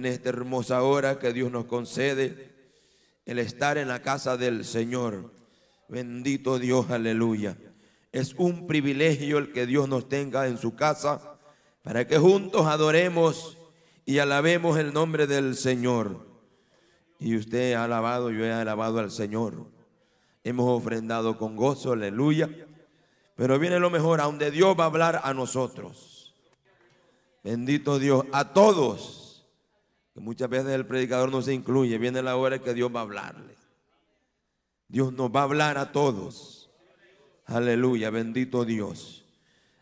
en esta hermosa hora que Dios nos concede el estar en la casa del Señor. Bendito Dios, aleluya. Es un privilegio el que Dios nos tenga en su casa para que juntos adoremos y alabemos el nombre del Señor. Y usted ha alabado, yo he alabado al Señor. Hemos ofrendado con gozo, aleluya. Pero viene lo mejor, a donde Dios va a hablar a nosotros. Bendito Dios, a todos muchas veces el predicador no se incluye, viene la hora que Dios va a hablarle. Dios nos va a hablar a todos. Aleluya, bendito Dios.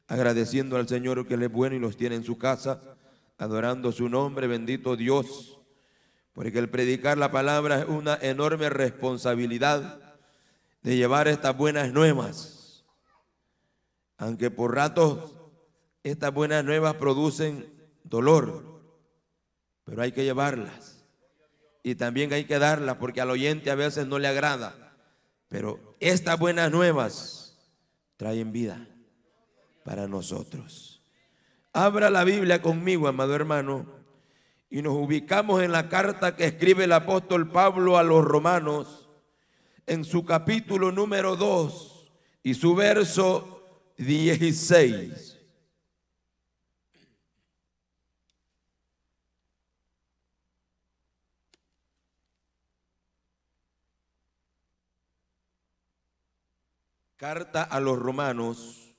Agradeciendo al Señor que es bueno y los tiene en su casa, adorando su nombre, bendito Dios. Porque el predicar la palabra es una enorme responsabilidad de llevar estas buenas nuevas. Aunque por ratos estas buenas nuevas producen dolor, pero hay que llevarlas. Y también hay que darlas porque al oyente a veces no le agrada. Pero estas buenas nuevas traen vida para nosotros. Abra la Biblia conmigo, amado hermano, y nos ubicamos en la carta que escribe el apóstol Pablo a los romanos, en su capítulo número 2 y su verso 16. Carta a los Romanos,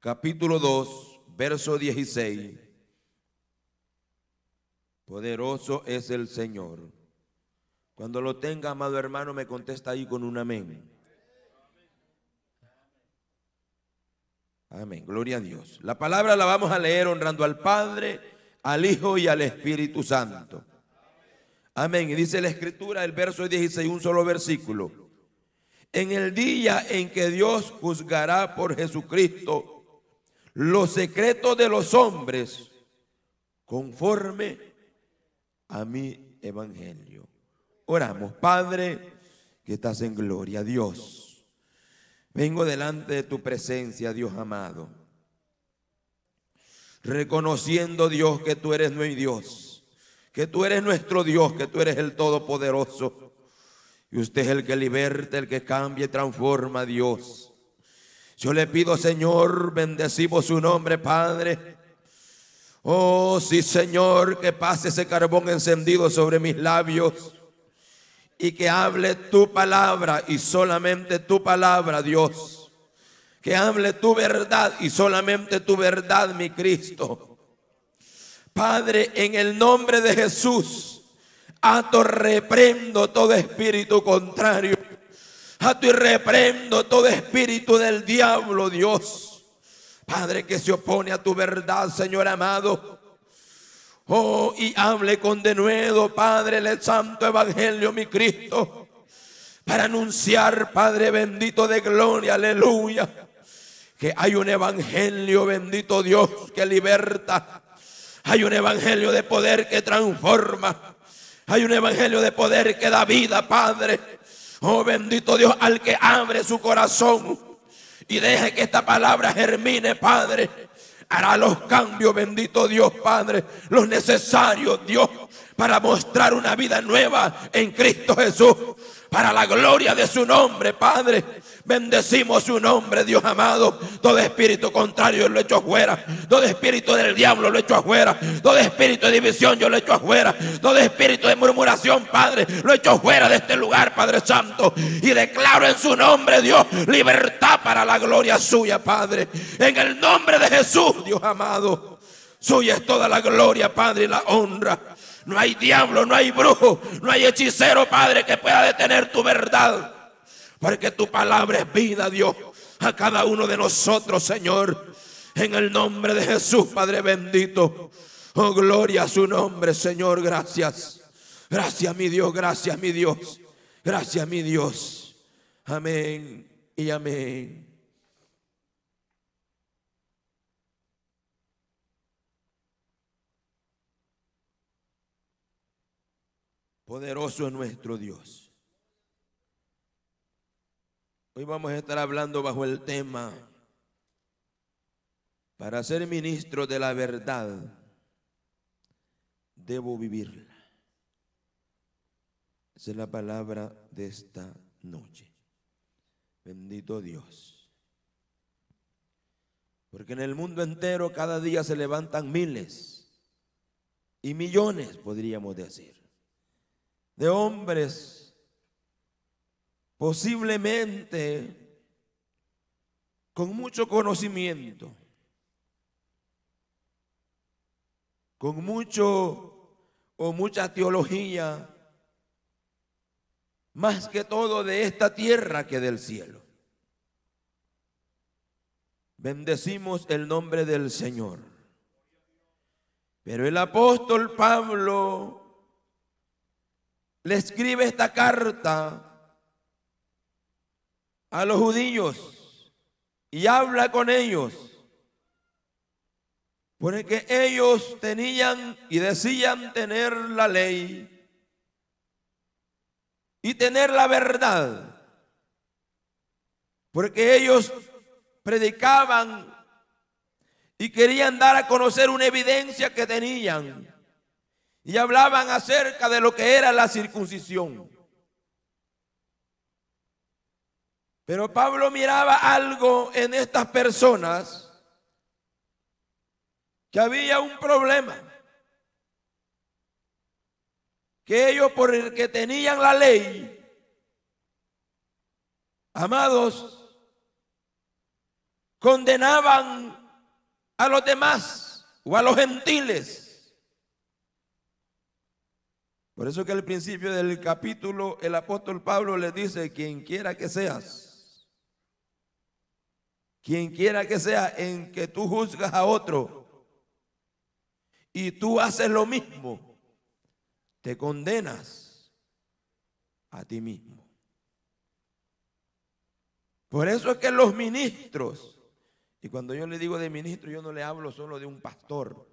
capítulo 2, verso 16. Poderoso es el Señor. Cuando lo tenga, amado hermano, me contesta ahí con un amén. Amén, gloria a Dios. La palabra la vamos a leer honrando al Padre, al Hijo y al Espíritu Santo. Amén. Y dice la escritura, el verso 16, un solo versículo en el día en que Dios juzgará por Jesucristo los secretos de los hombres conforme a mi evangelio. Oramos, Padre, que estás en gloria, Dios. Vengo delante de tu presencia, Dios amado, reconociendo, Dios, que tú eres mi Dios, que tú eres nuestro Dios, que tú eres el Todopoderoso usted es el que liberta, el que cambia y transforma a Dios. Yo le pido, Señor, bendecimos su nombre, Padre. Oh, sí, Señor, que pase ese carbón encendido sobre mis labios y que hable tu palabra y solamente tu palabra, Dios. Que hable tu verdad y solamente tu verdad, mi Cristo. Padre, en el nombre de Jesús tu reprendo todo espíritu contrario. Ato y reprendo todo espíritu del diablo, Dios. Padre que se opone a tu verdad, Señor amado. Oh, y hable con denuedo, Padre, el santo evangelio, mi Cristo. Para anunciar, Padre bendito de gloria, aleluya. Que hay un evangelio, bendito Dios, que liberta. Hay un evangelio de poder que transforma. Hay un evangelio de poder que da vida, Padre. Oh bendito Dios, al que abre su corazón y deje que esta palabra germine, Padre. Hará los cambios, bendito Dios, Padre, los necesarios, Dios, para mostrar una vida nueva en Cristo Jesús, para la gloria de su nombre, Padre. Bendecimos su nombre, Dios amado. Todo espíritu contrario lo echo afuera. Todo espíritu del diablo lo echo afuera. Todo espíritu de división yo lo echo afuera. Todo espíritu de murmuración, Padre, lo echo afuera de este lugar, Padre Santo. Y declaro en su nombre, Dios, libertad para la gloria suya, Padre. En el nombre de Jesús, Dios amado. Suya es toda la gloria, Padre, y la honra. No hay diablo, no hay brujo, no hay hechicero, Padre, que pueda detener tu verdad. Porque tu palabra es vida, Dios, a cada uno de nosotros, Señor. En el nombre de Jesús, Padre bendito. Oh, gloria a su nombre, Señor. Gracias. Gracias, mi Dios. Gracias, mi Dios. Gracias, mi Dios. Amén y amén. Poderoso es nuestro Dios. Hoy vamos a estar hablando bajo el tema para ser ministro de la verdad, debo vivirla. Esa es la palabra de esta noche. Bendito Dios. Porque en el mundo entero cada día se levantan miles y millones, podríamos decir, de hombres posiblemente con mucho conocimiento, con mucho o mucha teología, más que todo de esta tierra que del cielo. Bendecimos el nombre del Señor. Pero el apóstol Pablo le escribe esta carta a los judíos y habla con ellos. Porque ellos tenían y decían tener la ley y tener la verdad. Porque ellos predicaban y querían dar a conocer una evidencia que tenían. Y hablaban acerca de lo que era la circuncisión. Pero Pablo miraba algo en estas personas, que había un problema, que ellos por el que tenían la ley, amados, condenaban a los demás o a los gentiles. Por eso que al principio del capítulo el apóstol Pablo le dice, quien quiera que seas, quien quiera que sea, en que tú juzgas a otro y tú haces lo mismo, te condenas a ti mismo. Por eso es que los ministros, y cuando yo le digo de ministro, yo no le hablo solo de un pastor.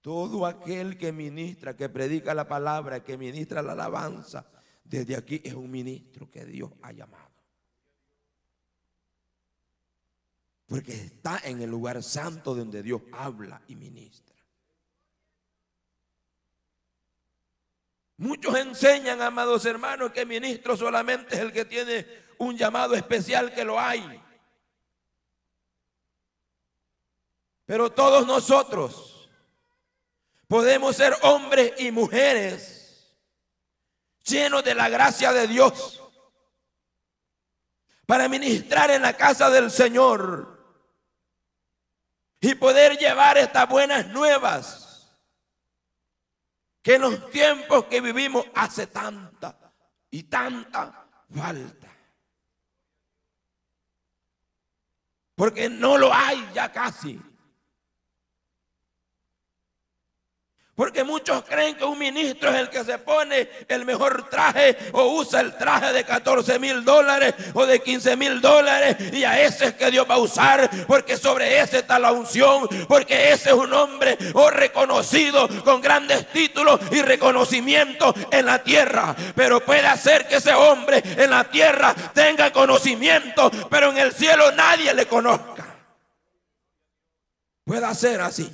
Todo aquel que ministra, que predica la palabra, que ministra la alabanza, desde aquí es un ministro que Dios ha llamado. Porque está en el lugar santo donde Dios habla y ministra. Muchos enseñan, amados hermanos, que ministro solamente es el que tiene un llamado especial que lo hay. Pero todos nosotros podemos ser hombres y mujeres llenos de la gracia de Dios para ministrar en la casa del Señor y poder llevar estas buenas nuevas que en los tiempos que vivimos hace tanta y tanta falta. Porque no lo hay ya casi. Porque muchos creen que un ministro es el que se pone el mejor traje o usa el traje de 14 mil dólares o de 15 mil dólares y a ese es que Dios va a usar porque sobre ese está la unción, porque ese es un hombre o oh, reconocido con grandes títulos y reconocimiento en la tierra. Pero puede hacer que ese hombre en la tierra tenga conocimiento, pero en el cielo nadie le conozca. Puede ser así.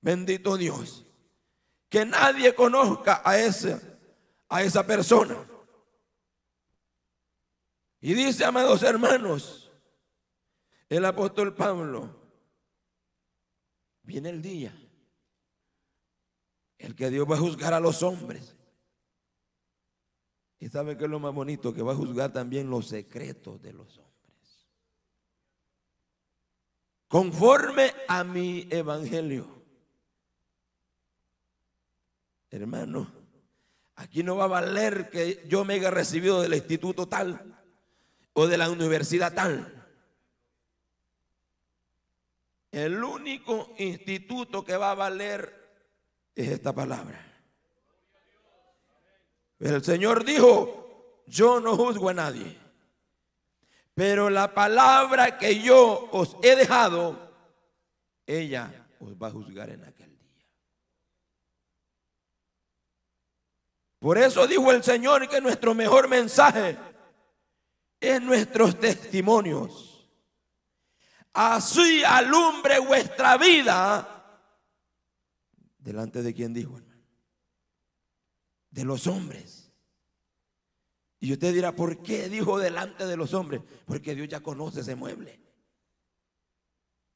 Bendito Dios que nadie conozca a, ese, a esa persona. Y dice, amados hermanos, el apóstol Pablo, viene el día, el que Dios va a juzgar a los hombres. Y sabe que es lo más bonito, que va a juzgar también los secretos de los hombres. Conforme a mi evangelio. Hermano, aquí no va a valer que yo me haya recibido del instituto tal o de la universidad tal. El único instituto que va a valer es esta palabra. El Señor dijo, yo no juzgo a nadie, pero la palabra que yo os he dejado, ella os va a juzgar en aquel. Por eso dijo el Señor que nuestro mejor mensaje es nuestros testimonios. Así alumbre vuestra vida delante de quien dijo, de los hombres. Y usted dirá, ¿por qué dijo delante de los hombres? Porque Dios ya conoce ese mueble.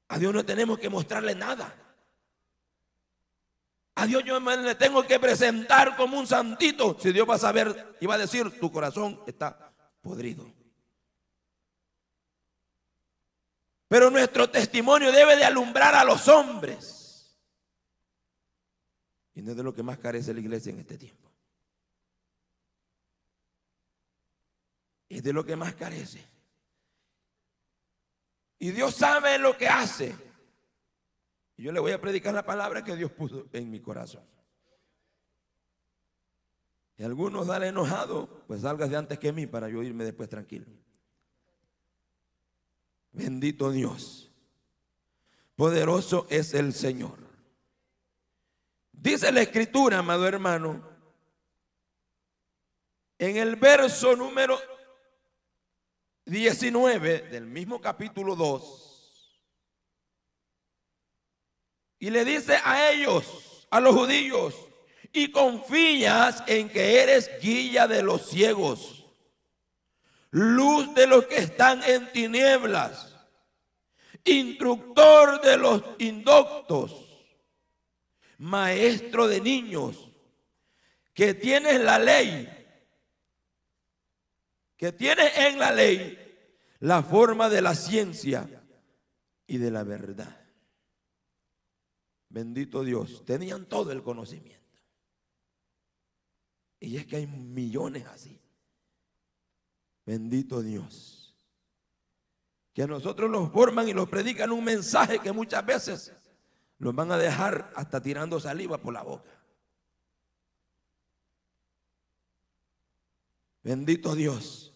A Dios no tenemos que mostrarle nada. A Dios yo le tengo que presentar como un santito. Si Dios va a saber y va a decir, tu corazón está podrido. Pero nuestro testimonio debe de alumbrar a los hombres. Y no es de lo que más carece la iglesia en este tiempo. Es de lo que más carece. Y Dios sabe lo que hace. Y yo le voy a predicar la palabra que Dios puso en mi corazón. Y algunos dale enojado, pues salgas de antes que mí para yo irme después tranquilo. Bendito Dios. Poderoso es el Señor. Dice la escritura, amado hermano, en el verso número 19 del mismo capítulo 2. Y le dice a ellos, a los judíos, y confías en que eres guía de los ciegos, luz de los que están en tinieblas, instructor de los indoctos, maestro de niños, que tienes la ley, que tienes en la ley la forma de la ciencia y de la verdad. Bendito Dios. Tenían todo el conocimiento. Y es que hay millones así. Bendito Dios. Que a nosotros los forman y los predican un mensaje que muchas veces los van a dejar hasta tirando saliva por la boca. Bendito Dios.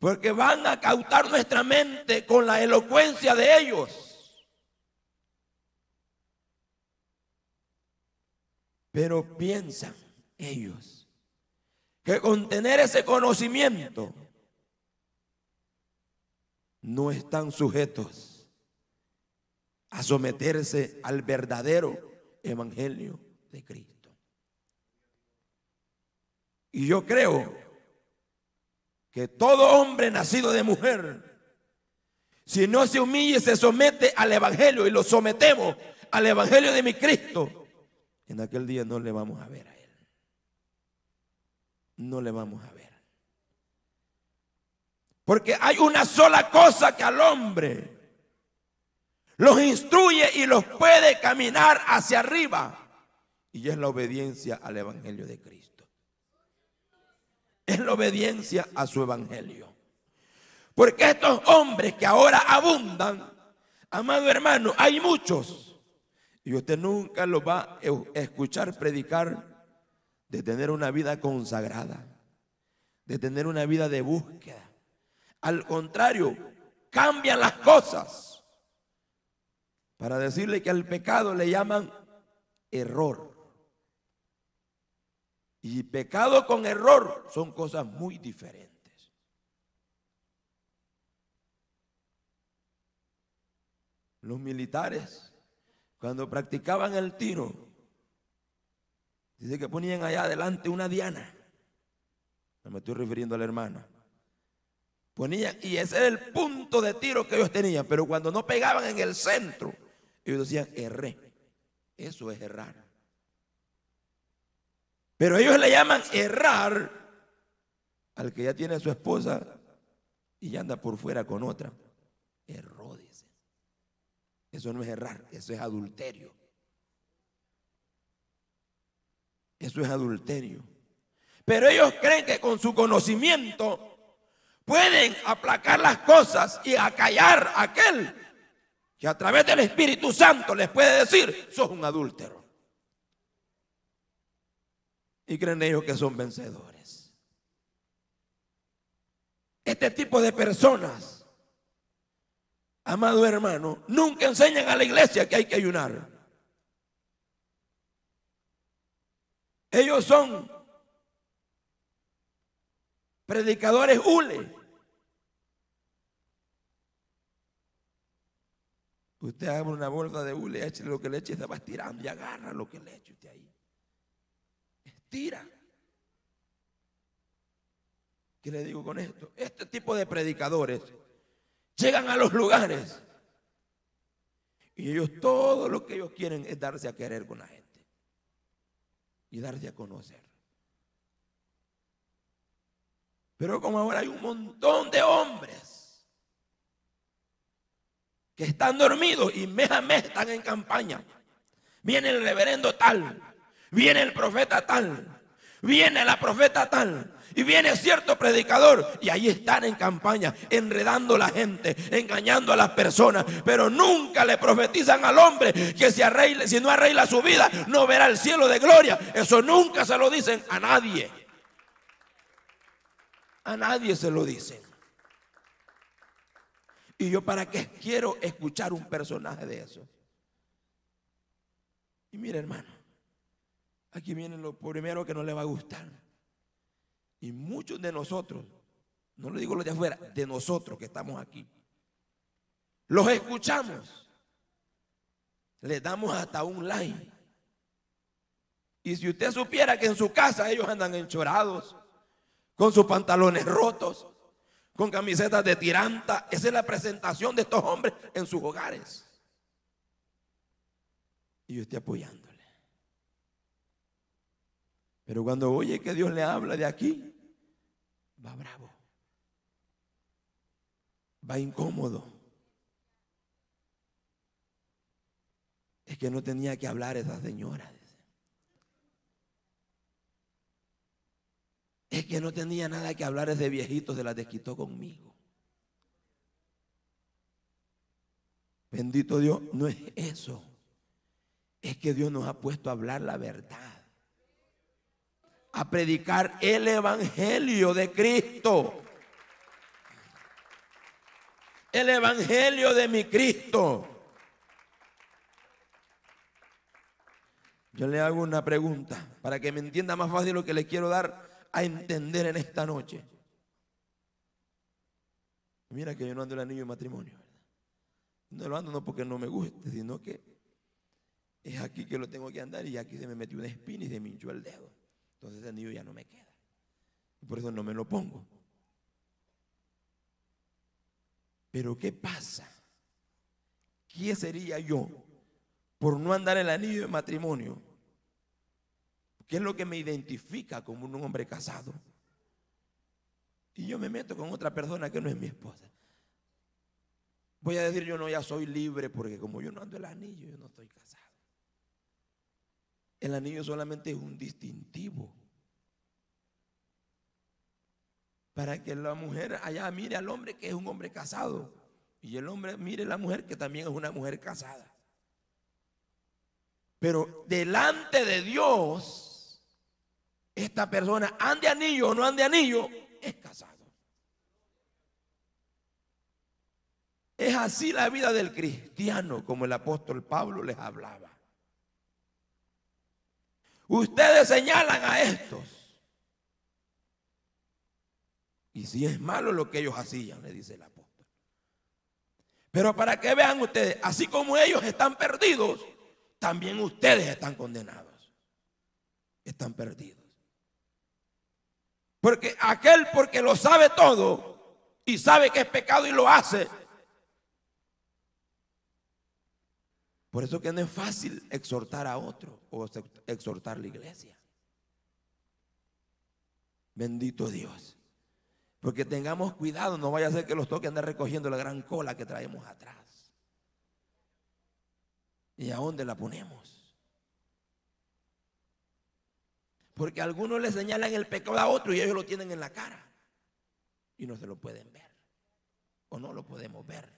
Porque van a cautar nuestra mente con la elocuencia de ellos. Pero piensan ellos que con tener ese conocimiento no están sujetos a someterse al verdadero evangelio de Cristo. Y yo creo que todo hombre nacido de mujer, si no se humilla y se somete al evangelio y lo sometemos al evangelio de mi Cristo, en aquel día no le vamos a ver a Él. No le vamos a ver. Porque hay una sola cosa que al hombre los instruye y los puede caminar hacia arriba. Y es la obediencia al Evangelio de Cristo. Es la obediencia a su Evangelio. Porque estos hombres que ahora abundan, amado hermano, hay muchos y usted nunca lo va a escuchar predicar de tener una vida consagrada, de tener una vida de búsqueda. Al contrario, cambian las cosas para decirle que al pecado le llaman error. Y pecado con error son cosas muy diferentes. Los militares cuando practicaban el tiro, dice que ponían allá adelante una diana. Me estoy refiriendo a la hermana. Ponían, y ese era el punto de tiro que ellos tenían. Pero cuando no pegaban en el centro, ellos decían, erré. Eso es errar. Pero ellos le llaman errar al que ya tiene a su esposa y ya anda por fuera con otra. Erró. Eso no es errar, eso es adulterio. Eso es adulterio. Pero ellos creen que con su conocimiento pueden aplacar las cosas y acallar a aquel que a través del Espíritu Santo les puede decir, sos un adúltero. Y creen ellos que son vencedores. Este tipo de personas amado hermano, nunca enseñan a la iglesia que hay que ayunar. Ellos son predicadores hule. Usted abre una bolsa de hule, eche lo que le eche, se va estirando y agarra lo que le eche usted ahí. Estira. ¿Qué le digo con esto? Este tipo de predicadores llegan a los lugares. Y ellos todo lo que ellos quieren es darse a querer con la gente. Y darse a conocer. Pero como ahora hay un montón de hombres que están dormidos y mes a mes están en campaña. Viene el reverendo tal, viene el profeta tal, viene la profeta tal, y viene cierto predicador y ahí están en campaña, enredando a la gente, engañando a las personas, pero nunca le profetizan al hombre que si, si no arregla su vida no verá el cielo de gloria. Eso nunca se lo dicen a nadie. A nadie se lo dicen. Y yo para qué quiero escuchar un personaje de eso. Y mira hermano, aquí viene lo primero que no le va a gustar. Y muchos de nosotros, no le digo los de afuera, de nosotros que estamos aquí, los escuchamos, le damos hasta un like. Y si usted supiera que en su casa ellos andan enchorados, con sus pantalones rotos, con camisetas de tiranta, esa es la presentación de estos hombres en sus hogares. Y yo estoy apoyando. Pero cuando oye que Dios le habla de aquí, va bravo, va incómodo. Es que no tenía que hablar esa señora. Es que no tenía nada que hablar ese viejito, se la desquitó conmigo. Bendito Dios, no es eso. Es que Dios nos ha puesto a hablar la verdad a predicar el Evangelio de Cristo. El Evangelio de mi Cristo. Yo le hago una pregunta para que me entienda más fácil lo que le quiero dar a entender en esta noche. Mira que yo no ando el anillo de matrimonio. No lo ando no porque no me guste, sino que es aquí que lo tengo que andar y aquí se me metió una espina y se me hinchó el dedo. Entonces ese anillo ya no me queda. Y por eso no me lo pongo. Pero ¿qué pasa? ¿Quién sería yo por no andar el anillo de matrimonio? ¿Qué es lo que me identifica como un hombre casado? Y yo me meto con otra persona que no es mi esposa. Voy a decir, yo no, ya soy libre porque como yo no ando el anillo, yo no estoy casado. El anillo solamente es un distintivo. Para que la mujer allá mire al hombre que es un hombre casado. Y el hombre mire a la mujer que también es una mujer casada. Pero delante de Dios, esta persona, ande anillo o no ande anillo, es casado. Es así la vida del cristiano, como el apóstol Pablo les hablaba. Ustedes señalan a estos. Y si es malo lo que ellos hacían, le dice el apóstol. Pero para que vean ustedes, así como ellos están perdidos, también ustedes están condenados. Están perdidos. Porque aquel porque lo sabe todo y sabe que es pecado y lo hace, Por eso que no es fácil exhortar a otro o exhortar la iglesia. Bendito Dios. Porque tengamos cuidado, no vaya a ser que los toques andar recogiendo la gran cola que traemos atrás. ¿Y a dónde la ponemos? Porque algunos le señalan el pecado a otro y ellos lo tienen en la cara. Y no se lo pueden ver. O no lo podemos ver.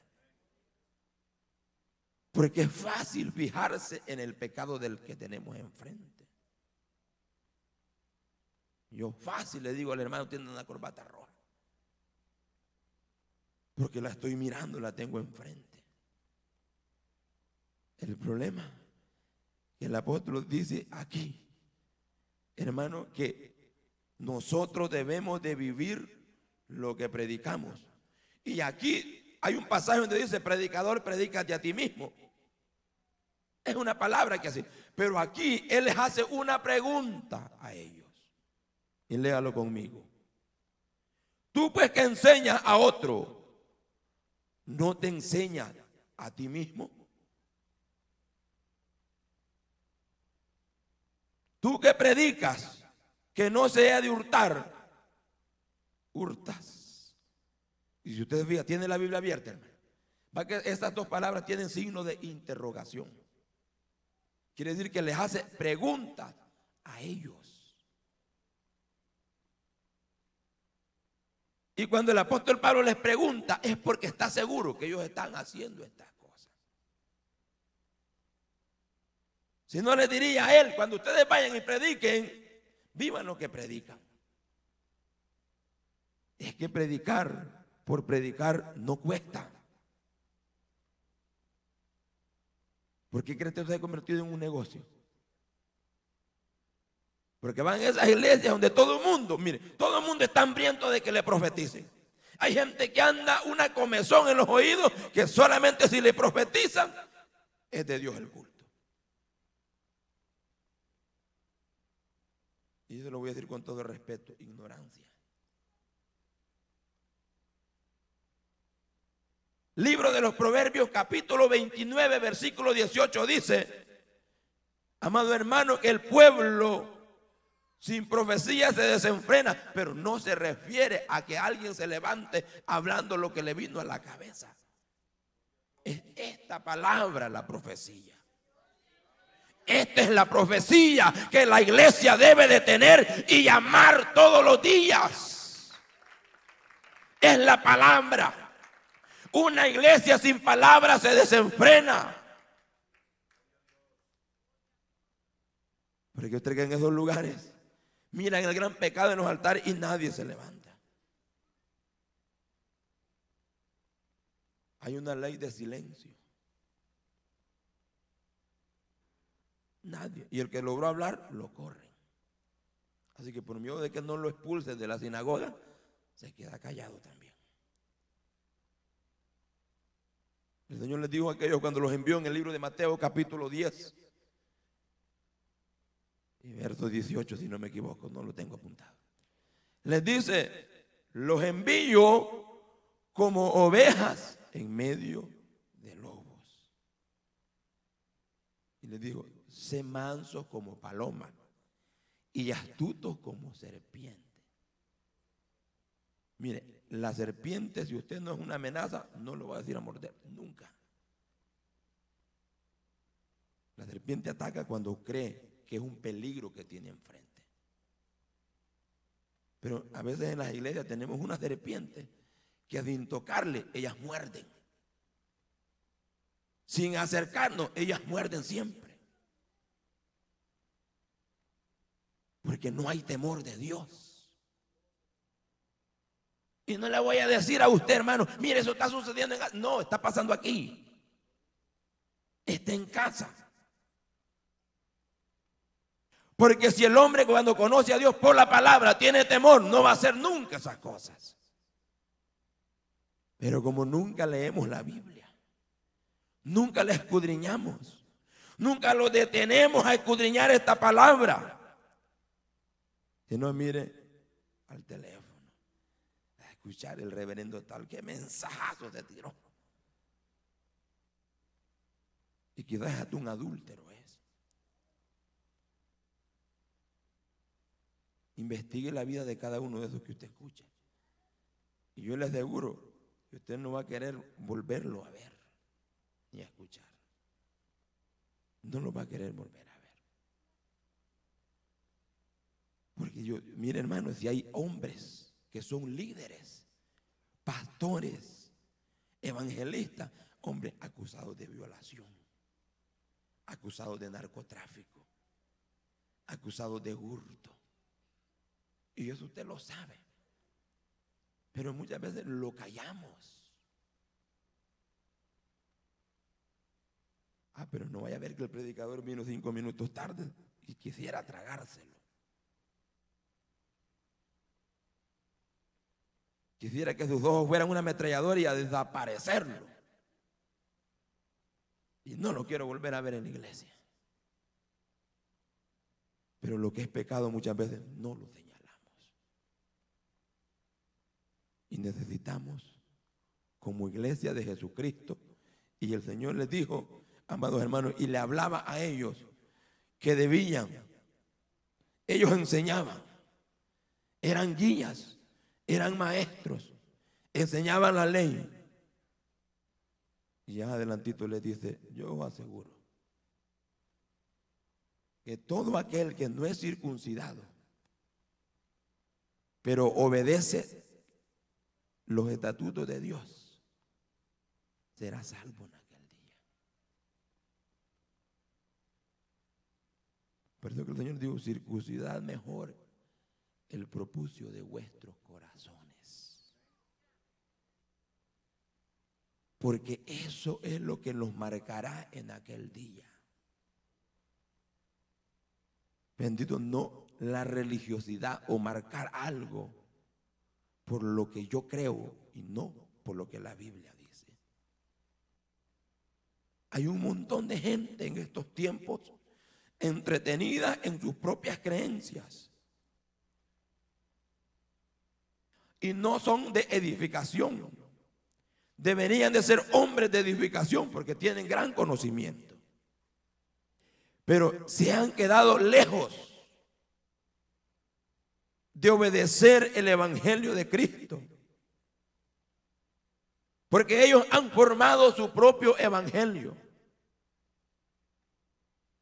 Porque es fácil fijarse en el pecado del que tenemos enfrente. Yo fácil le digo al hermano, tiene una corbata roja. Porque la estoy mirando, la tengo enfrente. El problema que el apóstol dice aquí, hermano, que nosotros debemos de vivir lo que predicamos. Y aquí hay un pasaje donde dice, predicador, predícate a ti mismo. Es una palabra que así. Pero aquí Él les hace una pregunta a ellos. Y léalo conmigo. Tú pues que enseñas a otro, ¿no te enseñas a ti mismo? Tú que predicas que no sea de hurtar, hurtas. Y si ustedes fijan, tiene la Biblia abierta, hermano. que estas dos palabras tienen signo de interrogación. Quiere decir que les hace preguntas a ellos. Y cuando el apóstol Pablo les pregunta, es porque está seguro que ellos están haciendo estas cosas. Si no le diría a él, cuando ustedes vayan y prediquen, vivan lo que predican. Es que predicar por predicar no cuesta. ¿Por qué crees que se ha convertido en un negocio? Porque van a esas iglesias donde todo el mundo, mire, todo el mundo está hambriento de que le profeticen. Hay gente que anda una comezón en los oídos que solamente si le profetizan es de Dios el culto. Y se lo voy a decir con todo respeto, ignorancia. Libro de los Proverbios capítulo 29 versículo 18 dice, amado hermano, que el pueblo sin profecía se desenfrena, pero no se refiere a que alguien se levante hablando lo que le vino a la cabeza. Es esta palabra la profecía. Esta es la profecía que la iglesia debe de tener y amar todos los días. Es la palabra. Una iglesia sin palabras se desenfrena. Pero que usted que en esos lugares miran el gran pecado en los altares y nadie se levanta. Hay una ley de silencio. Nadie. Y el que logró hablar, lo corre. Así que por miedo de que no lo expulsen de la sinagoga, se queda callado también. El Señor les dijo a aquellos cuando los envió en el libro de Mateo capítulo 10 y verso 18 si no me equivoco, no lo tengo apuntado. Les dice, los envío como ovejas en medio de lobos. Y les dijo, sé mansos como paloma y astutos como serpiente. Mire, la serpiente, si usted no es una amenaza, no lo va a decir a morder, nunca. La serpiente ataca cuando cree que es un peligro que tiene enfrente. Pero a veces en las iglesias tenemos una serpiente que sin tocarle, ellas muerden. Sin acercarnos, ellas muerden siempre. Porque no hay temor de Dios. Y no le voy a decir a usted, hermano, mire, eso está sucediendo en No, está pasando aquí. Está en casa. Porque si el hombre cuando conoce a Dios por la palabra tiene temor, no va a hacer nunca esas cosas. Pero como nunca leemos la Biblia, nunca la escudriñamos, nunca lo detenemos a escudriñar esta palabra. Si no, mire al teléfono escuchar el reverendo tal, que mensajazo te tiró. Y quizás hasta un adúltero es. Investigue la vida de cada uno de esos que usted escucha. Y yo le aseguro que usted no va a querer volverlo a ver ni a escuchar. No lo va a querer volver a ver. Porque yo, mire hermano, si hay hombres que son líderes pastores, evangelistas, hombres acusados de violación, acusados de narcotráfico, acusados de hurto. Y eso usted lo sabe. Pero muchas veces lo callamos. Ah, pero no vaya a ver que el predicador vino cinco minutos tarde y quisiera tragárselo. Quisiera que sus ojos fueran una ametralladora y a desaparecerlo. Y no lo quiero volver a ver en la iglesia. Pero lo que es pecado muchas veces no lo señalamos. Y necesitamos, como iglesia de Jesucristo, y el Señor les dijo, amados hermanos, y le hablaba a ellos que debían, ellos enseñaban, eran guías eran maestros, enseñaban la ley. Y ya adelantito les dice, yo aseguro que todo aquel que no es circuncidado, pero obedece los estatutos de Dios, será salvo en aquel día. Por eso que el Señor dijo, circuncidad mejor el propucio de vuestros corazones. Porque eso es lo que los marcará en aquel día. Bendito, no la religiosidad o marcar algo por lo que yo creo y no por lo que la Biblia dice. Hay un montón de gente en estos tiempos entretenida en sus propias creencias y no son de edificación. Deberían de ser hombres de edificación porque tienen gran conocimiento. Pero se han quedado lejos de obedecer el Evangelio de Cristo. Porque ellos han formado su propio Evangelio.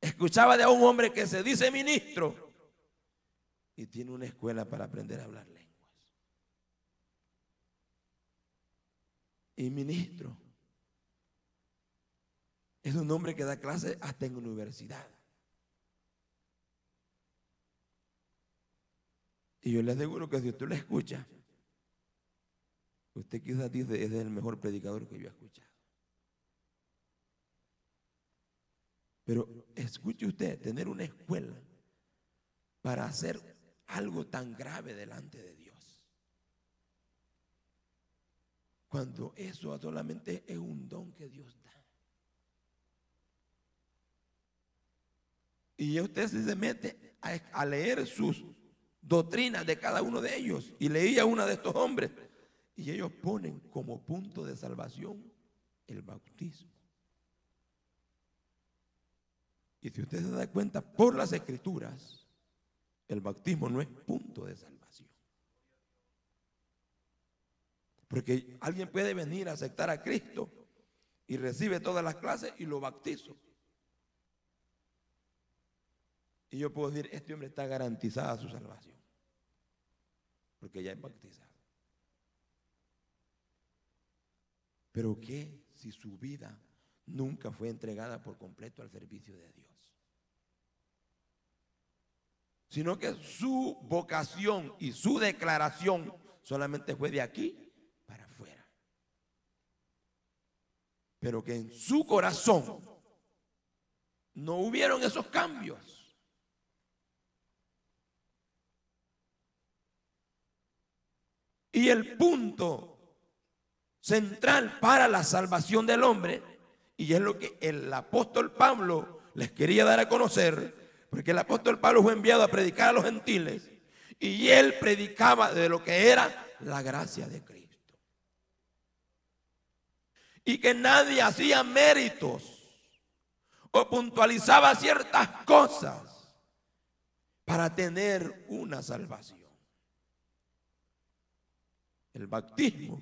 Escuchaba de un hombre que se dice ministro y tiene una escuela para aprender a hablarle. y ministro. Es un hombre que da clases hasta en universidad. Y yo le aseguro que si usted lo escucha, usted quizás dice, es el mejor predicador que yo he escuchado. Pero escuche usted, tener una escuela para hacer algo tan grave delante de Dios. Cuando eso solamente es un don que Dios da. Y usted se mete a, leer sus doctrinas de cada uno de ellos, y leía una de estos hombres, y ellos ponen como punto de salvación el bautismo. Y si usted se da cuenta por las escrituras, el bautismo no es punto de salvación. Porque alguien puede venir a aceptar a Cristo y recibe todas las clases y lo bautizo. Y yo puedo decir, este hombre está garantizada su salvación. Porque ya es bautizado. Pero ¿qué si su vida nunca fue entregada por completo al servicio de Dios? Sino que su vocación y su declaración solamente fue de aquí pero que en su corazón no hubieron esos cambios. Y el punto central para la salvación del hombre, y es lo que el apóstol Pablo les quería dar a conocer, porque el apóstol Pablo fue enviado a predicar a los gentiles, y él predicaba de lo que era la gracia de Cristo y que nadie hacía méritos o puntualizaba ciertas cosas para tener una salvación. El bautismo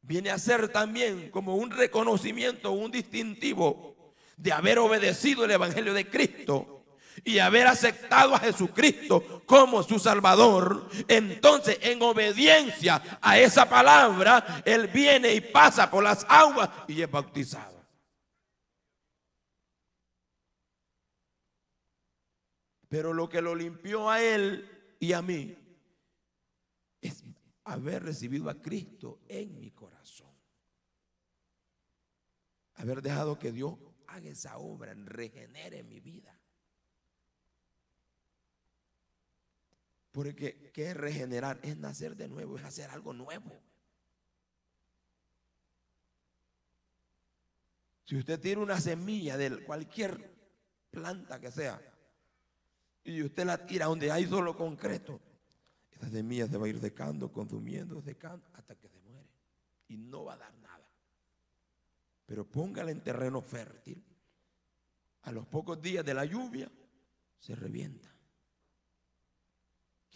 viene a ser también como un reconocimiento, un distintivo de haber obedecido el Evangelio de Cristo y haber aceptado a Jesucristo como su Salvador, entonces en obediencia a esa palabra, Él viene y pasa por las aguas y es bautizado. Pero lo que lo limpió a Él y a mí es haber recibido a Cristo en mi corazón. Haber dejado que Dios haga esa obra, regenere mi vida. Porque ¿qué es regenerar? Es nacer de nuevo, es hacer algo nuevo. Si usted tira una semilla de cualquier planta que sea y usted la tira donde hay solo concreto, esa semilla se va a ir secando, consumiendo, secando hasta que se muere y no va a dar nada. Pero póngala en terreno fértil. A los pocos días de la lluvia se revienta.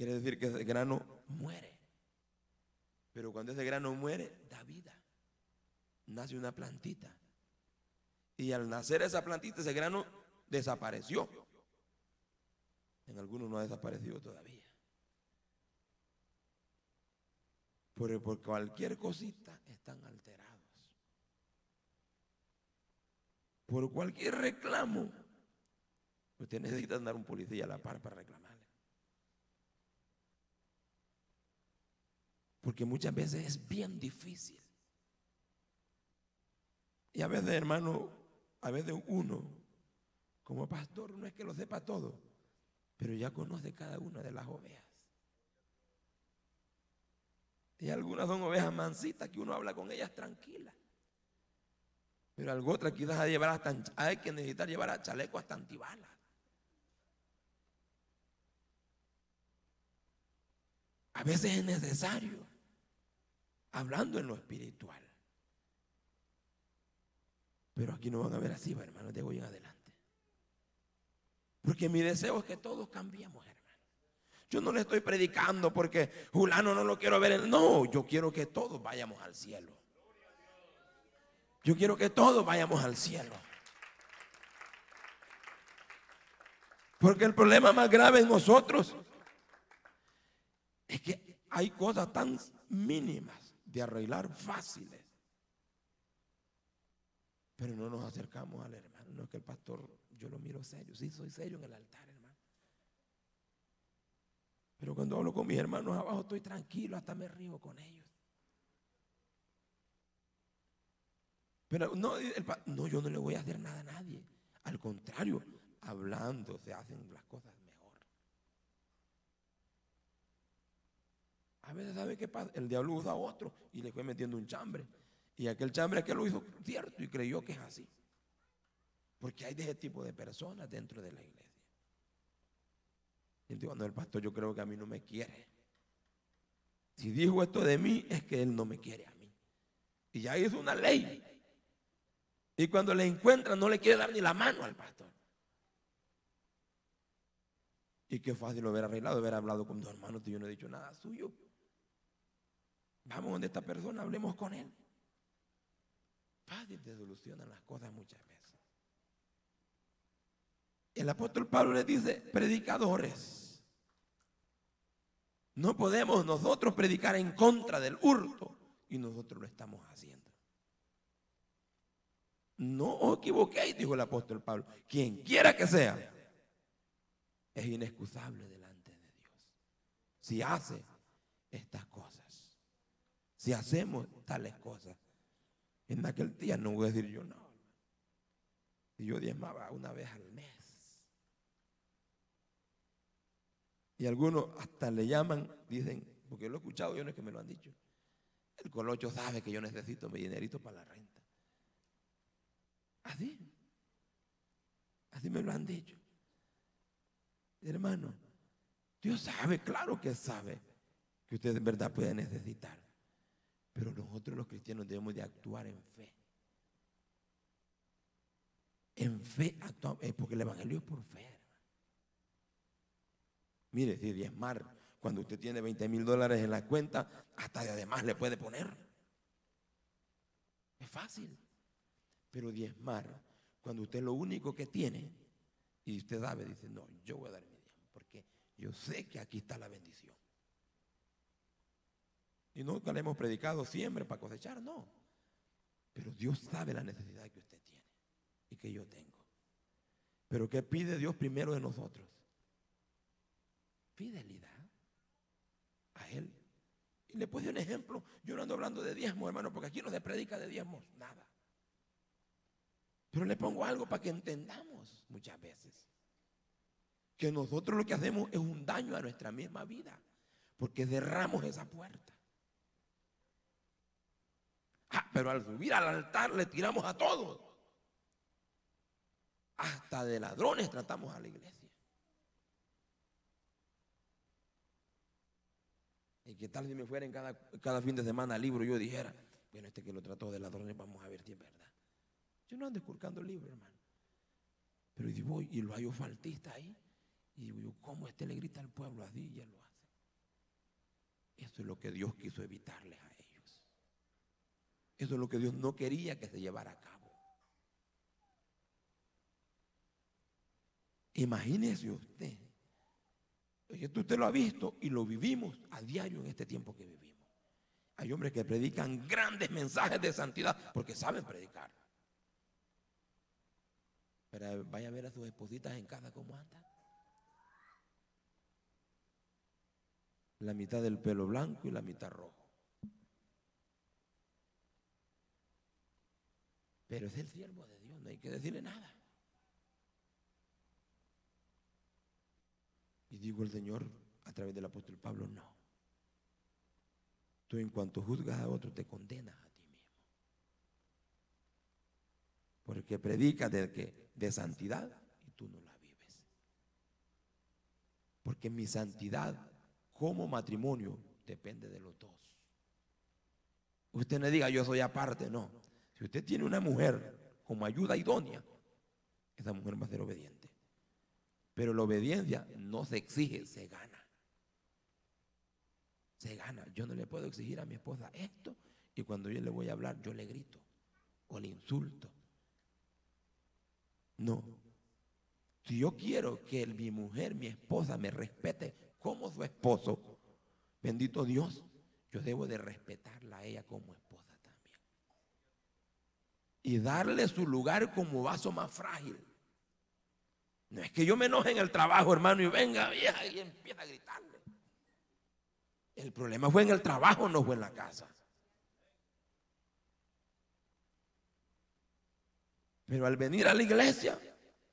Quiere decir que ese grano muere. Pero cuando ese grano muere, da vida. Nace una plantita. Y al nacer esa plantita, ese grano desapareció. En algunos no ha desaparecido todavía. Pero por cualquier cosita están alterados. Por cualquier reclamo. Usted necesita andar un policía a la par para reclamar. Porque muchas veces es bien difícil. Y a veces, hermano, a veces uno, como pastor, no es que lo sepa todo, pero ya conoce cada una de las ovejas. Y algunas son ovejas mansitas que uno habla con ellas tranquila Pero algo otra quizás hay, llevar hasta, hay que necesitar llevar a chaleco hasta antibalas. A veces es necesario hablando en lo espiritual. Pero aquí no van a ver así, pues, hermano. de hoy en adelante. Porque mi deseo es que todos cambiemos, hermano. Yo no le estoy predicando porque Julano no lo quiero ver. No, yo quiero que todos vayamos al cielo. Yo quiero que todos vayamos al cielo. Porque el problema más grave en nosotros es que hay cosas tan mínimas de arreglar fáciles. Pero no nos acercamos al hermano. No es que el pastor, yo lo miro serio. Sí, soy serio en el altar, hermano. Pero cuando hablo con mis hermanos abajo estoy tranquilo, hasta me río con ellos. Pero no, no, yo no le voy a hacer nada a nadie. Al contrario, hablando se hacen las cosas A veces, ¿sabe que pasa? El diablo usa a otro y le fue metiendo un chambre. Y aquel chambre que lo hizo cierto y creyó que es así. Porque hay de ese tipo de personas dentro de la iglesia. Y él dijo, no, el pastor yo creo que a mí no me quiere. Si dijo esto de mí, es que él no me quiere a mí. Y ya hizo una ley. Y cuando le encuentra, no le quiere dar ni la mano al pastor. Y qué fácil lo haber arreglado, haber hablado con dos hermanos, y yo no he dicho nada suyo. Vamos donde esta persona, hablemos con él. Padre, te solucionan las cosas muchas veces. El apóstol Pablo le dice, predicadores, no podemos nosotros predicar en contra del hurto y nosotros lo estamos haciendo. No os equivoquéis, dijo el apóstol Pablo. Quien quiera que sea, es inexcusable delante de Dios. Si hace estas cosas si hacemos tales cosas. En aquel día no voy a decir yo no. Y yo diezmaba una vez al mes. Y algunos hasta le llaman, dicen, porque lo he escuchado, yo no es que me lo han dicho. El colocho sabe que yo necesito mi dinerito para la renta. Así. Así me lo han dicho. Hermano, Dios sabe, claro que sabe, que usted en verdad puede necesitar. Pero nosotros los cristianos debemos de actuar en fe. En fe actuamos, eh, porque el Evangelio es por fe. Mire, si diezmar, cuando usted tiene 20 mil dólares en la cuenta, hasta de además le puede poner. Es fácil. Pero diezmar, cuando usted es lo único que tiene, y usted sabe, dice, no, yo voy a dar mi diezmo, porque yo sé que aquí está la bendición. Y nunca le hemos predicado siempre para cosechar, no. Pero Dios sabe la necesidad que usted tiene y que yo tengo. Pero ¿qué pide Dios primero de nosotros? Fidelidad a Él. Y le puse un ejemplo. Yo no ando hablando de diezmos, hermano, porque aquí no se predica de diezmos, nada. Pero le pongo algo para que entendamos muchas veces. Que nosotros lo que hacemos es un daño a nuestra misma vida, porque cerramos esa puerta. Ah, pero al subir al altar le tiramos a todos. Hasta de ladrones tratamos a la iglesia. ¿Y que tal si me fuera cada, fin de semana al libro yo dijera, bueno, este que lo trató de ladrones, vamos a ver si es verdad. Yo no ando esculcando el libro, hermano. Pero y voy y lo hay faltista ahí. Y digo ¿cómo este le grita al pueblo así? Y él lo hace. Eso es lo que Dios quiso evitarles a eso es lo que Dios no quería que se llevara a cabo. Imagínese usted. usted lo ha visto y lo vivimos a diario en este tiempo que vivimos. Hay hombres que predican grandes mensajes de santidad porque saben predicar. Pero vaya a ver a sus espositas en casa cómo andan. La mitad del pelo blanco y la mitad rojo. Pero es el siervo de Dios, no hay que decirle nada. Y digo el Señor a través del apóstol Pablo, no. Tú en cuanto juzgas a otro te condenas a ti mismo. Porque predicas de, que, de santidad y tú no la vives. Porque mi santidad como matrimonio depende de los dos. Usted no diga yo soy aparte, no. Si usted tiene una mujer como ayuda idónea, esa mujer va a ser obediente. Pero la obediencia no se exige, se gana. Se gana. Yo no le puedo exigir a mi esposa esto y cuando yo le voy a hablar yo le grito o le insulto. No. Si yo quiero que mi mujer, mi esposa me respete como su esposo, bendito Dios, yo debo de respetarla a ella como esposa y darle su lugar como vaso más frágil. No es que yo me enoje en el trabajo, hermano, y venga vieja y empieza a gritarle. El problema fue en el trabajo, no fue en la casa. Pero al venir a la iglesia,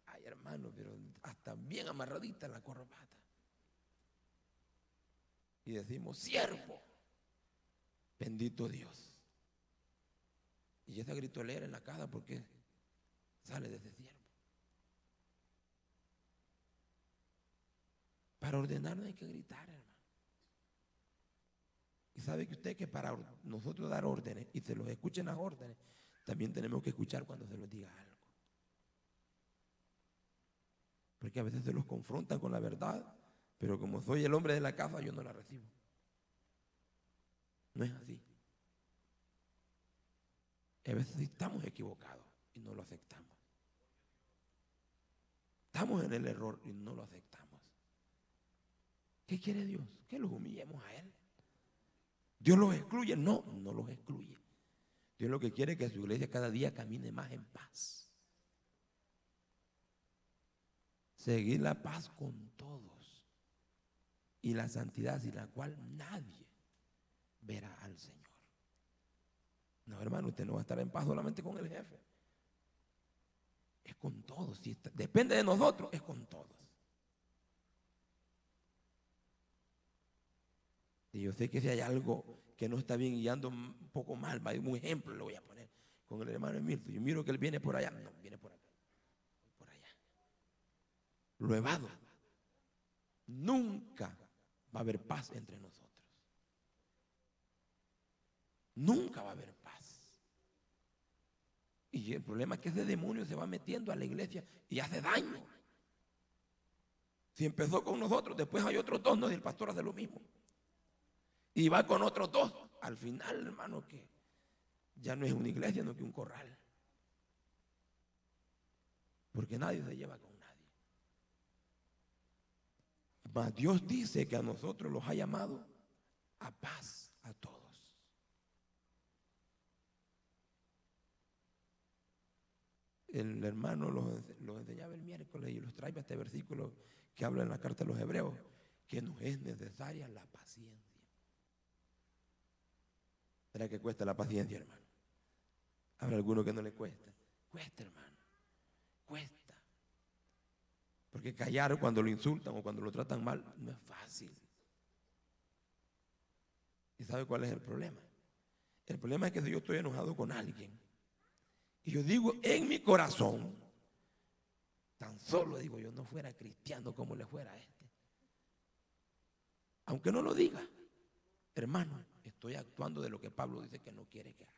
ay hermano, pero hasta bien amarradita la corbata. Y decimos, siervo, bendito Dios. Y esa gritolera en la casa, porque sale desde ese Para ordenar no hay que gritar, hermano. Y sabe que usted que para nosotros dar órdenes y se los escuchen las órdenes, también tenemos que escuchar cuando se los diga algo. Porque a veces se los confrontan con la verdad, pero como soy el hombre de la casa, yo no la recibo. No es así a veces estamos equivocados y no lo aceptamos. Estamos en el error y no lo aceptamos. ¿Qué quiere Dios? Que los humillemos a Él. Dios los excluye. No, no los excluye. Dios lo que quiere es que su iglesia cada día camine más en paz. Seguir la paz con todos y la santidad sin la cual nadie verá al Señor. No, hermano, usted no va a estar en paz solamente con el jefe. Es con todos. depende de nosotros, es con todos. Y yo sé que si hay algo que no está bien y ando un poco mal, un ejemplo lo voy a poner con el hermano Emilio. Yo miro que él viene por allá. No, viene por acá. Por allá. Lo Nunca va a haber paz entre nosotros. Nunca va a haber y el problema es que ese demonio se va metiendo a la iglesia y hace daño. Si empezó con nosotros, después hay otros dos, no, y el pastor hace lo mismo. Y va con otros dos. Al final, hermano, que ya no es una iglesia, no que un corral. Porque nadie se lleva con nadie. Mas Dios dice que a nosotros los ha llamado a paz a todos. el hermano los, enseñaba el miércoles y los trae este versículo que habla en la carta de los hebreos, que nos es necesaria la paciencia. ¿Será que cuesta la paciencia, hermano? ¿Habrá alguno que no le cuesta? Cuesta, hermano. Cuesta. Porque callar cuando lo insultan o cuando lo tratan mal no es fácil. ¿Y sabe cuál es el problema? El problema es que si yo estoy enojado con alguien, y yo digo en mi corazón, tan solo digo yo, no fuera cristiano como le fuera a este. Aunque no lo diga, hermano, estoy actuando de lo que Pablo dice que no quiere que haga.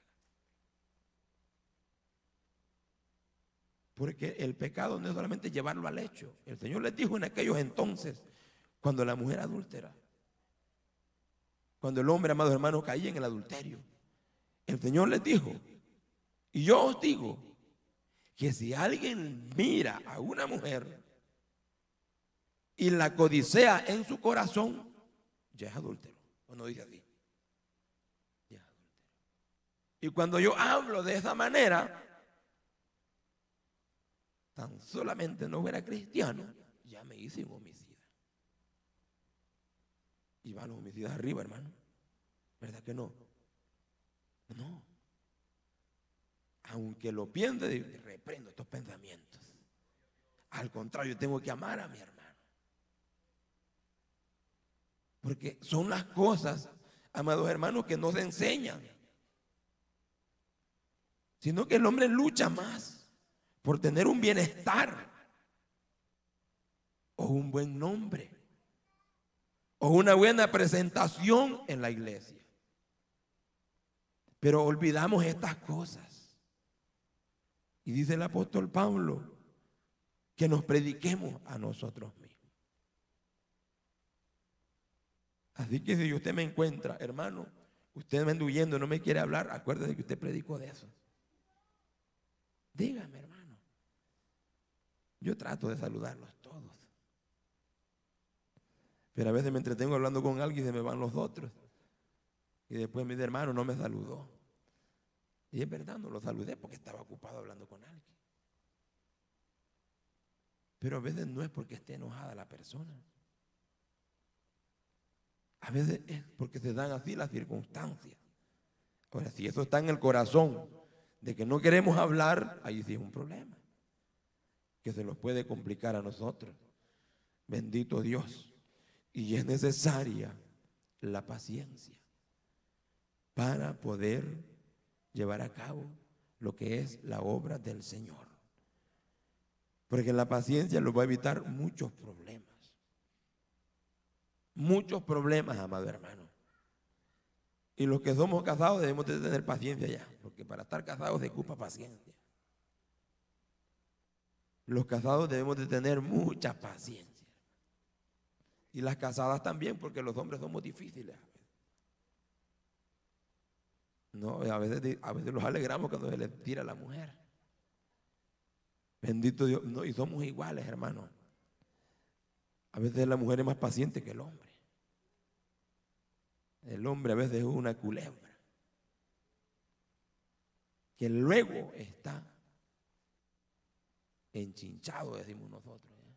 Porque el pecado no es solamente llevarlo al hecho. El Señor les dijo en aquellos entonces, cuando la mujer adúltera, cuando el hombre, amados hermanos, caía en el adulterio, el Señor les dijo, y yo os digo que si alguien mira a una mujer y la codicea en su corazón, ya es adúltero. O no dice así. Y cuando yo hablo de esa manera, tan solamente no era cristiano, ya me hice un homicida. Y van los homicidas arriba, hermano. ¿Verdad que no? No aunque lo piense, reprendo estos pensamientos. Al contrario, tengo que amar a mi hermano. Porque son las cosas, amados hermanos, que no se enseñan. Sino que el hombre lucha más por tener un bienestar o un buen nombre o una buena presentación en la iglesia. Pero olvidamos estas cosas. Y dice el apóstol Pablo que nos prediquemos a nosotros mismos. Así que si usted me encuentra, hermano, usted me anda huyendo, no me quiere hablar, acuérdese que usted predicó de eso. Dígame, hermano. Yo trato de saludarlos todos. Pero a veces me entretengo hablando con alguien y se me van los otros. Y después mi hermano, no me saludó. Y es verdad, no lo saludé porque estaba ocupado hablando con alguien. Pero a veces no es porque esté enojada la persona. A veces es porque se dan así las circunstancias. Ahora, si eso está en el corazón de que no queremos hablar, ahí sí es un problema. Que se nos puede complicar a nosotros. Bendito Dios. Y es necesaria la paciencia para poder llevar a cabo lo que es la obra del Señor. Porque la paciencia nos va a evitar muchos problemas. Muchos problemas, amado hermano. Y los que somos casados debemos de tener paciencia ya, porque para estar casados se ocupa paciencia. Los casados debemos de tener mucha paciencia. Y las casadas también, porque los hombres somos difíciles. No, a veces, a veces los alegramos cuando se le tira a la mujer. Bendito Dios. No, y somos iguales, hermano. A veces la mujer es más paciente que el hombre. El hombre a veces es una culebra. Que luego está enchinchado, decimos nosotros. ¿eh?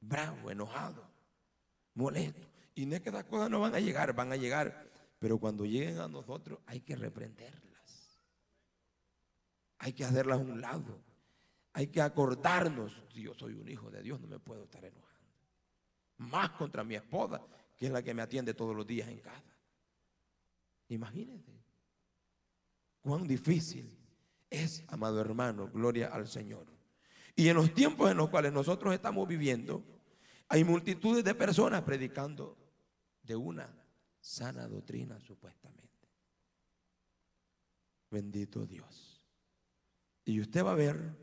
Bravo, enojado, molesto. Y no es que esas cosas no van a llegar, van a llegar pero cuando lleguen a nosotros hay que reprenderlas. Hay que hacerlas a un lado. Hay que acordarnos, yo soy un hijo de Dios, no me puedo estar enojando. Más contra mi esposa, que es la que me atiende todos los días en casa. Imagínense cuán difícil es, amado hermano, gloria al Señor. Y en los tiempos en los cuales nosotros estamos viviendo, hay multitudes de personas predicando de una sana doctrina supuestamente. Bendito Dios. Y usted va a ver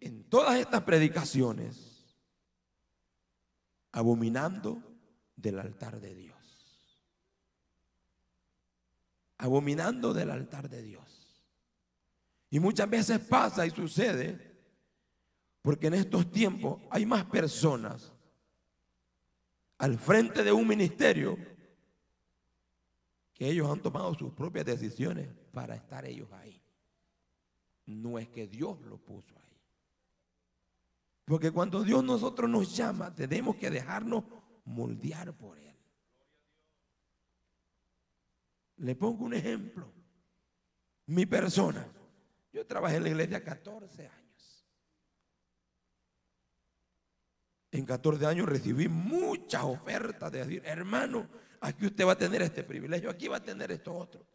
en todas estas predicaciones abominando del altar de Dios. Abominando del altar de Dios. Y muchas veces pasa y sucede porque en estos tiempos hay más personas al frente de un ministerio que ellos han tomado sus propias decisiones para estar ellos ahí. No es que Dios lo puso ahí. Porque cuando Dios nosotros nos llama, tenemos que dejarnos moldear por Él. Le pongo un ejemplo. Mi persona. Yo trabajé en la iglesia 14 años. En 14 años recibí muchas ofertas de decir, hermano, Aquí usted va a tener este privilegio, aquí va a tener esto otro.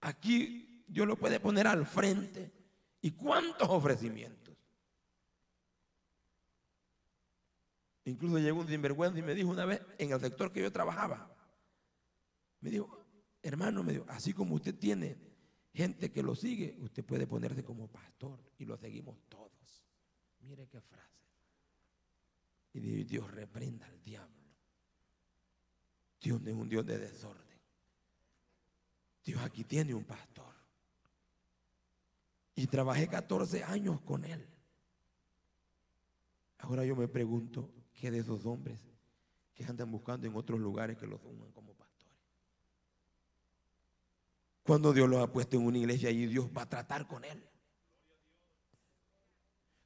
Aquí Dios lo puede poner al frente. ¿Y cuántos ofrecimientos? Incluso llegó un sinvergüenza y me dijo una vez en el sector que yo trabajaba. Me dijo, hermano, me dijo, así como usted tiene gente que lo sigue, usted puede ponerse como pastor y lo seguimos todos. Mire qué frase. Y Dios reprenda al diablo. Dios no es un Dios de desorden. Dios aquí tiene un pastor. Y trabajé 14 años con él. Ahora yo me pregunto, ¿qué de esos hombres que andan buscando en otros lugares que los unan como pastores? Cuando Dios los ha puesto en una iglesia y Dios va a tratar con él.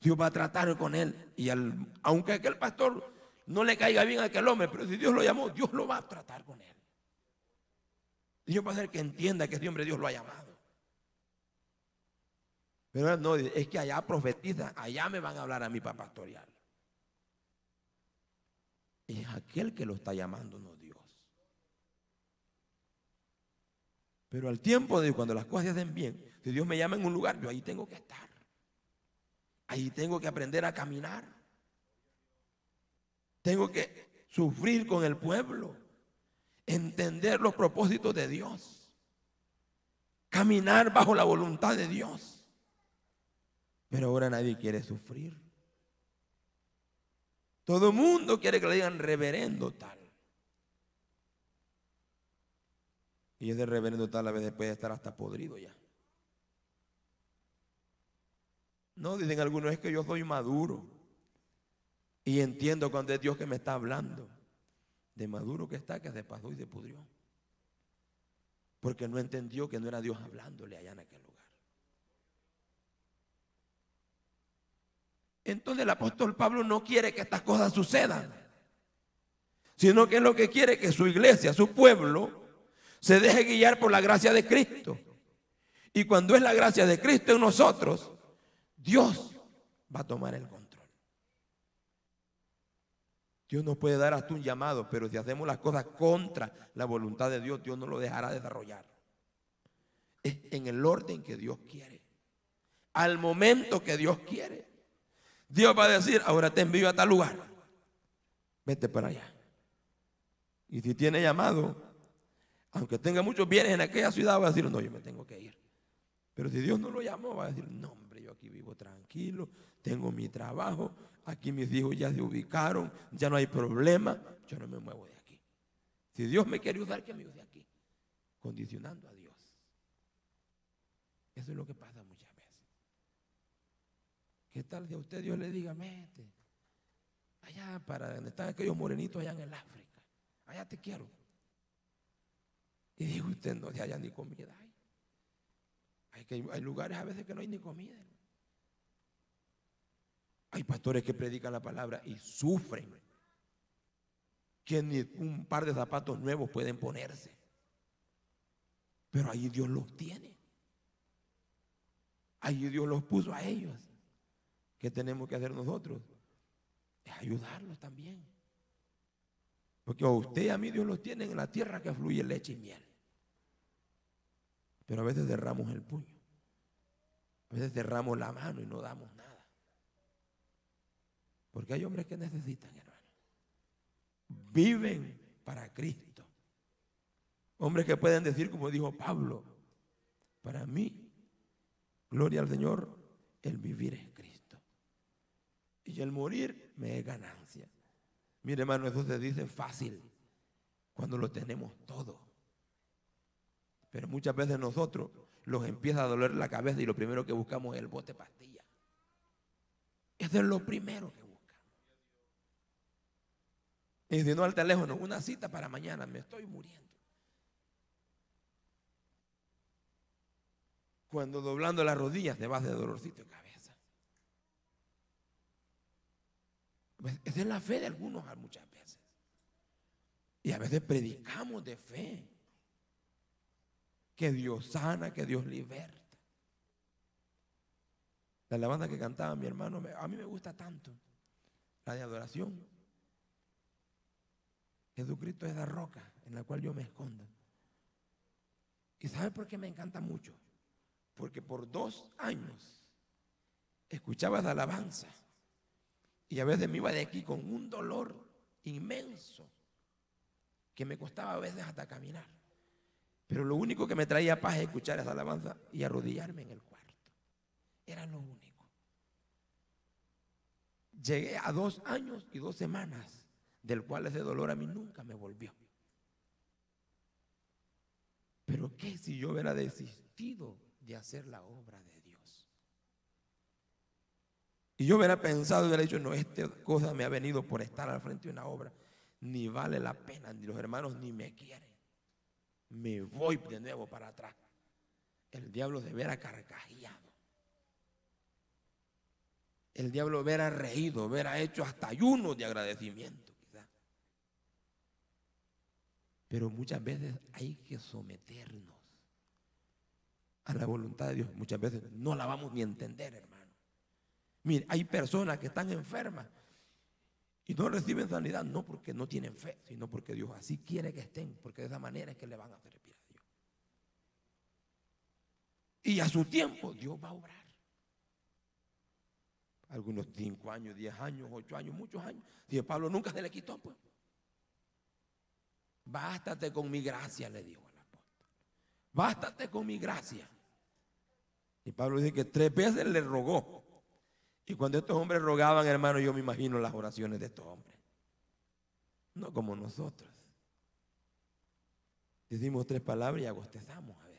Dios va a tratar con él. Y al, aunque aquel pastor no le caiga bien a aquel hombre, pero si Dios lo llamó, Dios lo va a tratar con él. Dios va a hacer que entienda que ese hombre Dios lo ha llamado. Pero no, es que allá profetiza, allá me van a hablar a mi para pastorear. Es aquel que lo está llamando, no Dios. Pero al tiempo de cuando las cosas se hacen bien, si Dios me llama en un lugar, yo ahí tengo que estar. Ahí tengo que aprender a caminar. Tengo que sufrir con el pueblo, entender los propósitos de Dios, caminar bajo la voluntad de Dios. Pero ahora nadie quiere sufrir. Todo el mundo quiere que le digan reverendo tal. Y ese reverendo tal a veces puede estar hasta podrido ya. No, dicen algunos, es que yo soy maduro. Y entiendo cuando es Dios que me está hablando. De maduro que está, que se pasó y se pudrió. Porque no entendió que no era Dios hablándole allá en aquel lugar. Entonces el apóstol Pablo no quiere que estas cosas sucedan. Sino que es lo que quiere que su iglesia, su pueblo, se deje guiar por la gracia de Cristo. Y cuando es la gracia de Cristo en nosotros, Dios va a tomar el control. Dios nos puede dar hasta un llamado, pero si hacemos las cosas contra la voluntad de Dios, Dios no lo dejará desarrollar. Es en el orden que Dios quiere. Al momento que Dios quiere. Dios va a decir, ahora te envío a tal lugar. Vete para allá. Y si tiene llamado, aunque tenga muchos bienes en aquella ciudad, va a decir, no, yo me tengo que ir. Pero si Dios no lo llamó, va a decir, no, hombre, yo aquí vivo tranquilo, tengo mi trabajo, aquí mis hijos ya se ubicaron, ya no hay problema, yo no me muevo de aquí. Si Dios me quiere usar, que me use aquí, condicionando a Dios. Eso es lo que pasa muchas veces. ¿Qué tal si a usted Dios le diga, mete, allá para donde están aquellos morenitos allá en el África, allá te quiero? Y dijo usted, no, de allá ni comida hay. que, hay lugares a veces que no hay ni comida. Hay pastores que predican la palabra y sufren. Que ni un par de zapatos nuevos pueden ponerse. Pero ahí Dios los tiene. Ahí Dios los puso a ellos. ¿Qué tenemos que hacer nosotros? Es ayudarlos también. Porque a usted y a mí Dios los tiene en la tierra que fluye leche y miel. Pero a veces derramos el puño. A veces cerramos la mano y no damos nada. Porque hay hombres que necesitan, hermano. Viven para Cristo. Hombres que pueden decir, como dijo Pablo, para mí, gloria al Señor, el vivir es Cristo. Y el morir me es ganancia. Mire, hermano, eso se dice fácil cuando lo tenemos todo. Pero muchas veces nosotros los empieza a doler la cabeza y lo primero que buscamos es el bote pastilla. Eso es lo primero que y si al teléfono, una cita para mañana, me estoy muriendo. Cuando doblando las rodillas te vas de dolorcito de cabeza. Pues, esa es la fe de algunos muchas veces. Y a veces predicamos de fe. Que Dios sana, que Dios liberta. La alabanza que cantaba mi hermano, a mí me gusta tanto. La de adoración. Jesucristo es la roca en la cual yo me escondo. ¿Y sabes por qué me encanta mucho? Porque por dos años escuchaba esa alabanza y a veces me iba de aquí con un dolor inmenso que me costaba a veces hasta caminar. Pero lo único que me traía paz es escuchar esa alabanza y arrodillarme en el cuarto. Era lo único. Llegué a dos años y dos semanas del cual ese dolor a mí nunca me volvió. Pero ¿qué si yo hubiera desistido de hacer la obra de Dios? Y yo hubiera pensado, y hubiera dicho, no, esta cosa me ha venido por estar al frente de una obra. Ni vale la pena, ni los hermanos ni me quieren. Me voy de nuevo para atrás. El diablo se hubiera carcajeado. El diablo hubiera reído, hubiera hecho hasta ayuno de agradecimiento. Pero muchas veces hay que someternos a la voluntad de Dios. Muchas veces no la vamos ni a entender, hermano. Mire, hay personas que están enfermas y no reciben sanidad, no porque no tienen fe, sino porque Dios así quiere que estén, porque de esa manera es que le van a servir a Dios. Y a su tiempo Dios va a obrar. Algunos cinco años, diez años, ocho años, muchos años. dice Pablo nunca se le quitó, pues. Bástate con mi gracia, le dijo el apóstol. Bástate con mi gracia. Y Pablo dice que tres veces le rogó. Y cuando estos hombres rogaban, hermano, yo me imagino las oraciones de estos hombres. No como nosotros. Decimos tres palabras y agostezamos a veces.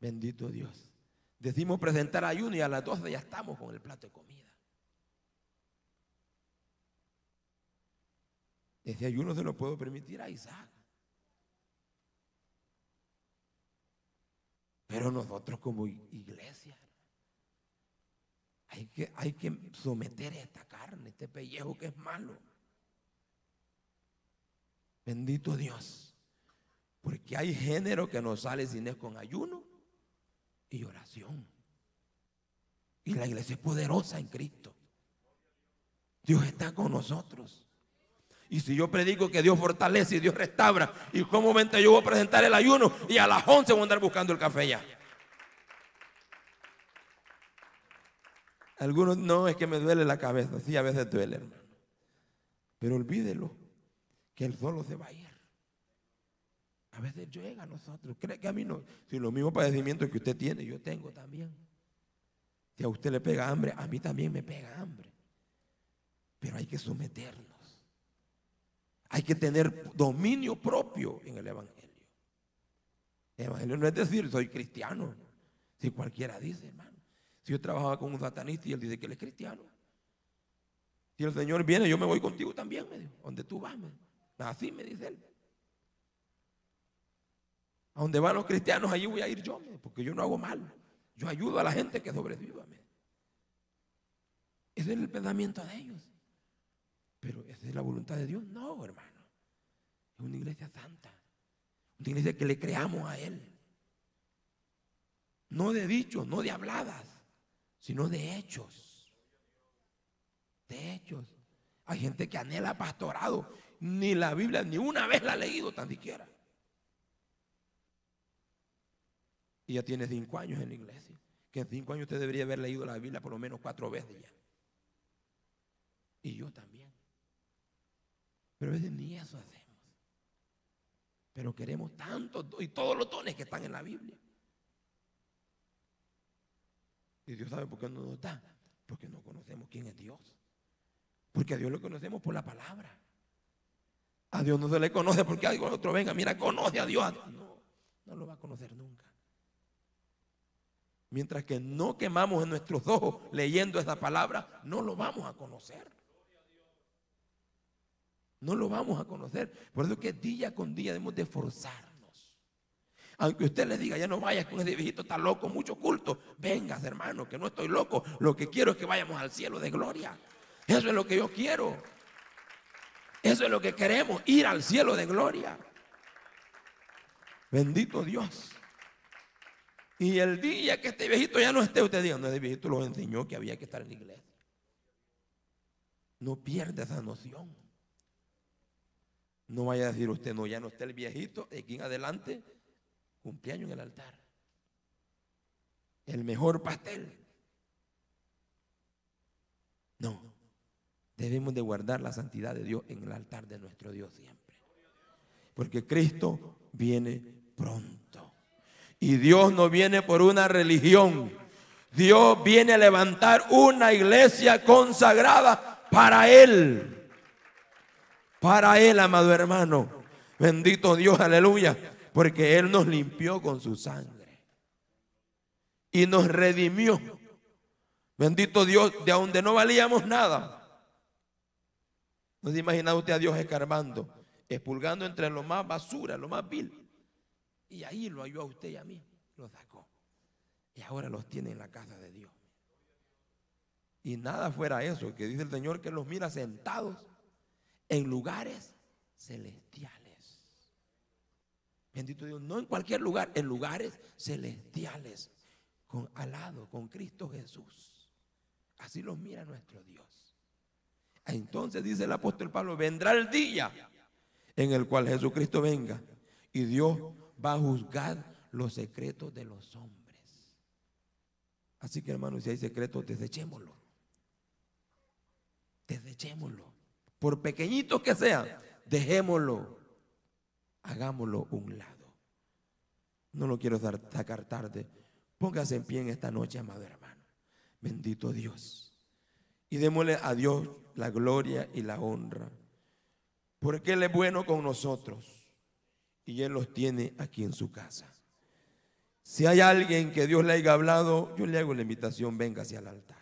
Bendito Dios. Decimos presentar ayuno y a las 12 ya estamos con el plato de comida. Ese ayuno se lo puedo permitir a Isaac. Pero nosotros como iglesia hay que, hay que someter esta carne, este pellejo que es malo. Bendito Dios. Porque hay género que nos sale sin es con ayuno y oración. Y la iglesia es poderosa en Cristo. Dios está con nosotros. Y si yo predico que Dios fortalece y Dios restaura, ¿y cómo momento yo voy a presentar el ayuno y a las 11 voy a andar buscando el café ya? Algunos no, es que me duele la cabeza. Sí, a veces duele, hermano. Pero olvídelo, que el solo se va a ir. A veces llega a nosotros. Cree que a mí no. Si los mismos padecimientos que usted tiene, yo tengo también. Si a usted le pega hambre, a mí también me pega hambre. Pero hay que someternos. Hay que tener dominio propio en el Evangelio. El Evangelio no es decir, soy cristiano. Si cualquiera dice, hermano. Si yo trabajaba con un satanista y él dice que él es cristiano. Si el Señor viene, yo me voy contigo también, me dijo. Donde tú vas, me Así me dice él. A donde van los cristianos, allí voy a ir yo, porque yo no hago mal. Yo ayudo a la gente que sobreviva. Ese es el pensamiento de ellos. Pero esa es la voluntad de Dios. No, hermano. Es una iglesia santa. Una iglesia que le creamos a Él. No de dichos, no de habladas, sino de hechos. De hechos. Hay gente que anhela pastorado. Ni la Biblia, ni una vez la ha leído tan siquiera. Y ya tiene cinco años en la iglesia. Que en cinco años usted debería haber leído la Biblia por lo menos cuatro veces ya. Y yo también. Pero a veces ni eso hacemos. Pero queremos tanto y todos los dones que están en la Biblia. Y Dios sabe por qué no nos está. Porque no conocemos quién es Dios. Porque a Dios lo conocemos por la palabra. A Dios no se le conoce porque algo otro venga, mira, conoce a Dios. No, no lo va a conocer nunca. Mientras que no quemamos en nuestros ojos leyendo esa palabra, no lo vamos a conocer. No lo vamos a conocer. Por eso es que día con día debemos de forzarnos. Aunque usted le diga, ya no vayas con ese viejito, está loco, mucho culto. Vengas, hermano, que no estoy loco. Lo que quiero es que vayamos al cielo de gloria. Eso es lo que yo quiero. Eso es lo que queremos, ir al cielo de gloria. Bendito Dios. Y el día que este viejito ya no esté, usted diga, no, ese viejito lo enseñó que había que estar en la iglesia. No pierda esa noción. No vaya a decir usted, no, ya no está el viejito, aquí en adelante, cumpleaños en el altar. El mejor pastel. No, debemos de guardar la santidad de Dios en el altar de nuestro Dios siempre. Porque Cristo viene pronto. Y Dios no viene por una religión. Dios viene a levantar una iglesia consagrada para Él para Él, amado hermano. Bendito Dios, aleluya. Porque Él nos limpió con su sangre. Y nos redimió. Bendito Dios, de donde no valíamos nada. ¿No se imagina usted a Dios escarbando, expulgando entre lo más basura, lo más vil? Y ahí lo ayudó a usted y a mí. Lo sacó. Y ahora los tiene en la casa de Dios. Y nada fuera eso, que dice el Señor que los mira sentados en lugares celestiales. Bendito Dios, no en cualquier lugar, en lugares celestiales, con alado, con Cristo Jesús. Así los mira nuestro Dios. Entonces dice el apóstol Pablo, vendrá el día en el cual Jesucristo venga y Dios va a juzgar los secretos de los hombres. Así que hermanos, si hay secretos, desechémoslo. Desechémoslo por pequeñitos que sean, dejémoslo, hagámoslo un lado. No lo quiero sacar tarde. Póngase en pie en esta noche, amado hermano. Bendito Dios. Y démosle a Dios la gloria y la honra. Porque Él es bueno con nosotros. Y Él los tiene aquí en su casa. Si hay alguien que Dios le haya hablado, yo le hago la invitación, venga hacia el altar.